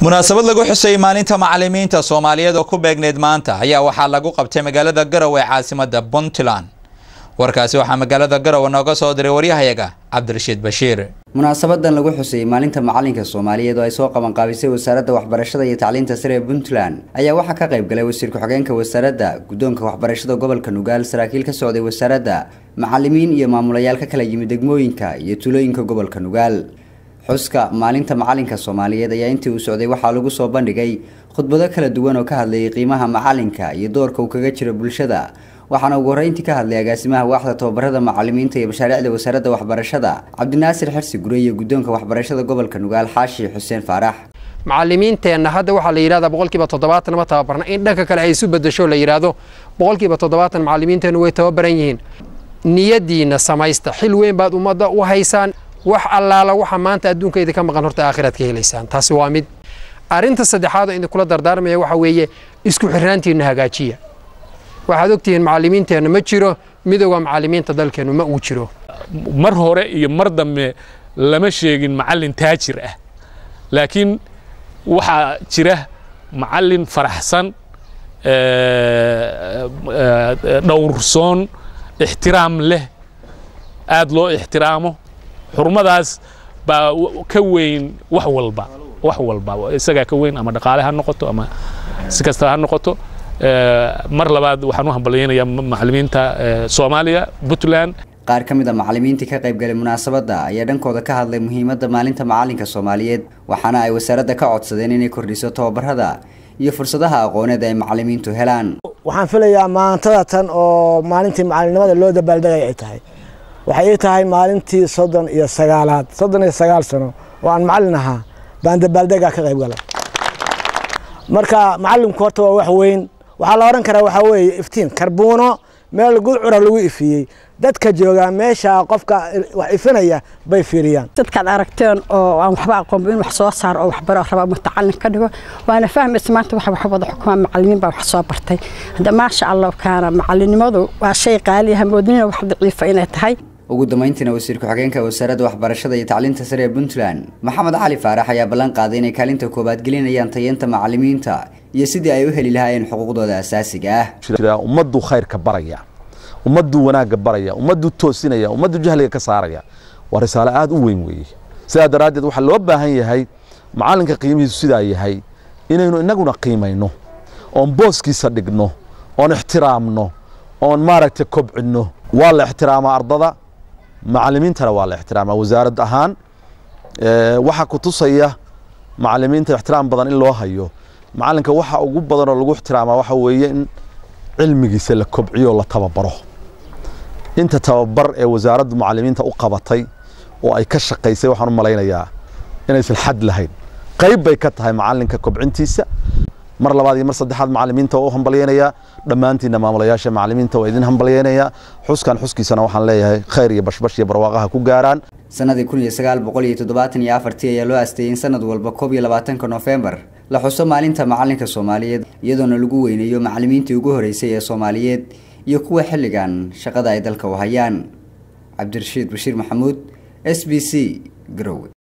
munaasabad lagu xusayey maalinta macalimiinta soomaaliyeed oo ku beegneyd maanta ayaa waxaa lagu qabtay magaalada garow ee caasimada puntland warkaasi waxaa magaalada garowe nooga soo diray waryahayaga cabdirashiid bashiir munaasabadan lagu xusayey maalinta macalinka soomaaliyeed oo ay soo qabanqaabisay wasaaradda waxbarashada iyo tacliinta sare ee puntland ayaa waxaa ka qayb galay wasiir ku-xigeenka wasaaradda guddoonka waxbarashada gobolka nugaal saraakiil ka socday wasaaradda macalimiin iyo maamulayaal ka kala yimid degmooyinka iyo tuulooyinka gobolka nugaal xuska maalinta macalinka soomaaliyeed ayaa intii uu socday waxaa lagu soo bandhigay khudbado kala duwan oo ka hadlayay qiimaha macalinka iyo doorka uu kaga jiro bulshada waxaana ugu horreyntii ka hadlay agaasimaha waaxda tababarada macalimiinta iyo mashaariicda wasaaradda waxbarashada cabdinaasir xirsi gure iyo guddoonka waxbarashada gobolka nugaal xaashi xuseen faarax macalimiinteenna hadda waxaa la yidhahdaa boqolkiiba toddobaatan ma tababarna in dhanka kale ay isu bedesho la yidhaahdo boqolkiiba toddobaatan macalimiinteennu way tababaran yihiin niyadiina samaysta xil weyn baad ummadda u haysaan wax allaala waxa maanta adduunkayda ka maqan horta aakhiraad ka helaysaan taasi waa mid arrinta saddexaad oo idinkula dardaarmaya waxa weeye isku xirnaantiinna hagaajiya waxaad ogtihiin macallimiinteenna ma jiro midooda macallimiinta dalkeennu ma uu jiro mar hore iyo mar dambe lama sheegin macallin taajir ah laakiin waxaa jira macallin faraxsan dhowrsoon ixtiraam leh aad loo ixtiraamo xurmadaas baa ka weyn wax walba wax walba isagaa ka weyn ama dhaqaale ha noqoto ama si kasta ha noqoto mar labaad waxaan u hambalyaynayaa macalimiinta soomaaliya puntland qaar ka mid a macalimiintii ka qaybgalay munaasabadda ayaa dhankooda ka hadlay muhiimadda maalinta macalinka soomaaliyeed waxaana ay wasaaradda ka codsadeen inay kordhiso tababarada iyo fursadaha aqooneed ay macalimiintu helaan waxaan filayaa maantada tan oo maalintii macalinimada loo dabaaldegay ay tahay waxay ii tahay maalintii soddon iyo sagaalaad soddon iyo sagaal sano oo aan macallin ahaa baan dabaaldegaa ka qayb gala marka macallinku horta waa wax weyn waxaa la odhan karaa waxaa weeye iftiin karbuuno meel gudcura lagu ifiyey dadka joogaa meesha qofka wax ifinaya bay fiiriyaan dadkaad aragteen oo aan waxba aqoonba in wax soo saaro oo waxbaro raba mutacallin ka dhigo waana fahmaysa maanta waxa wax wada xukumaa macallimiin baa wax soo bartay hadda maasha allah kaana macallinimadu waa shay qaaliya ah, hamoodnina wax daciifa inay tahay ugu dambeyntiina wasiir ku-xigeenka wasaaradda waxbarashada iyo tacliinta sare ee puntland maxamed cali faarax ayaa ballan qaaday inay kaalinta koowaad gelinayaan tayeenta macalimiinta iyo sidii ay u heli lahaayeen xuquuqdooda asaasiga ah ummaddu khayrka baraya ummaddu wanaagga baraya ummaddu toosinaya ummaddu jahliga ka saaraya waa risaalo aad u weyn weeye sidaa daraaddeed waxaa loo baahan yahay macalinka qiimihiisu sidaa yahay inaynu innaguna qiimayno oon booskiisa dhigno oon ixtiraamno oon maaragtay kobcinno waa la ixtiraamaa ardada macalimiintana waa la ixtiraama wasaarad ahaan waxaa ku tusaya macalimiinta ixtiraam badan in loo hayo macalinka waxa ugu badan lagu ixtiraamaa waxa weeye in cilmigiisa la kobciyo la tababaro inta tababar ee wasaaradda mucalimiinta u qabatay oo ay ka shaqaysay waxaan u malaynayaa inaysan xad lahayn qayb bay ka tahay macalinka kobcintiisa mar labaad iyo mar saddexaad macalimiinta oo u hambalyeynaya dhammaantiinna maamulayaasha macalimiinta waa idin hambalyeynaya xuskan xuskiisana waxaan leeyahay khayr iyo bashbash iyo barwaaqaha ku gaaraan sannadii kun iyo sagaal boqol iyo toddobaatan iyo afartii ayaa loo asteeyey in sanad walba koob iyo labaatanka nofembar la xuso maalinta macalinka soomaaliyeed iyadoona lagu weyneeyo macalimiintii ugu horreysay ee soomaaliyeed iyo kuwa xilligan shaqada ay dalka u hayaan cabdirashiid bashiir maxamuud s b c garowe